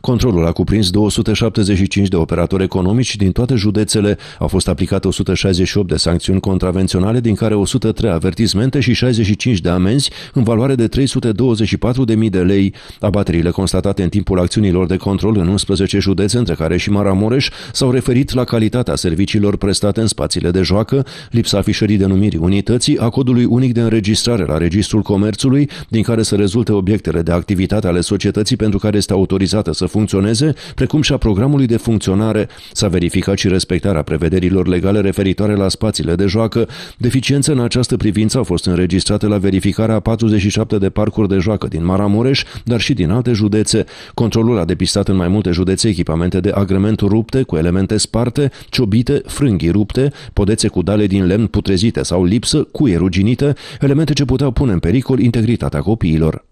Controlul a cuprins 275 de operatori economici din toate județele, au fost aplicate 168 de sancțiuni contravenționale, din care 103 avertismente și 65 de amenzi în valoare de 324.000 de lei. Abaterile constatate în timpul acțiunilor de control în 11 județe, între care și Maramureș, s-au referit la calitatea serviciilor prestate în spațiile de joacă, lipsa afișării denumirii unității, a codului unic de înregistrare la Registrul Comerțului, din care să rezulte obiectele de activitate ale societății pentru care este autorizată să funcționeze, precum și a programului de funcționare, s-a verificat și respectarea prevederilor legale referitoare la spațiile de joacă. Deficiențe în această privință au fost înregistrate la verificarea a 47 de parcuri de joacă din Maramureș, dar și din alte județe. Controlul a depistat în mai multe județe echipamente de agrement rupte cu elemente sparte, ciobite, frânghii rupte, podețe cu dale din lemn putrezite sau lipsă, cuie ruginite, elemente ce puteau pune în pericol integritatea copiilor.